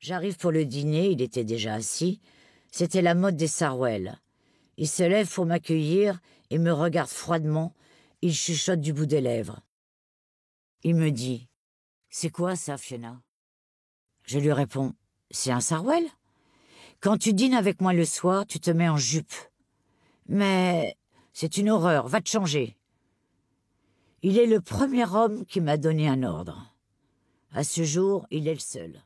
J'arrive pour le dîner, il était déjà assis. C'était la mode des sarouels. Il se lève pour m'accueillir et me regarde froidement. Il chuchote du bout des lèvres. Il me dit C'est quoi ça, Fiona Je lui réponds C'est un sarouel Quand tu dînes avec moi le soir, tu te mets en jupe. Mais c'est une horreur, va te changer. Il est le premier homme qui m'a donné un ordre. À ce jour, il est le seul.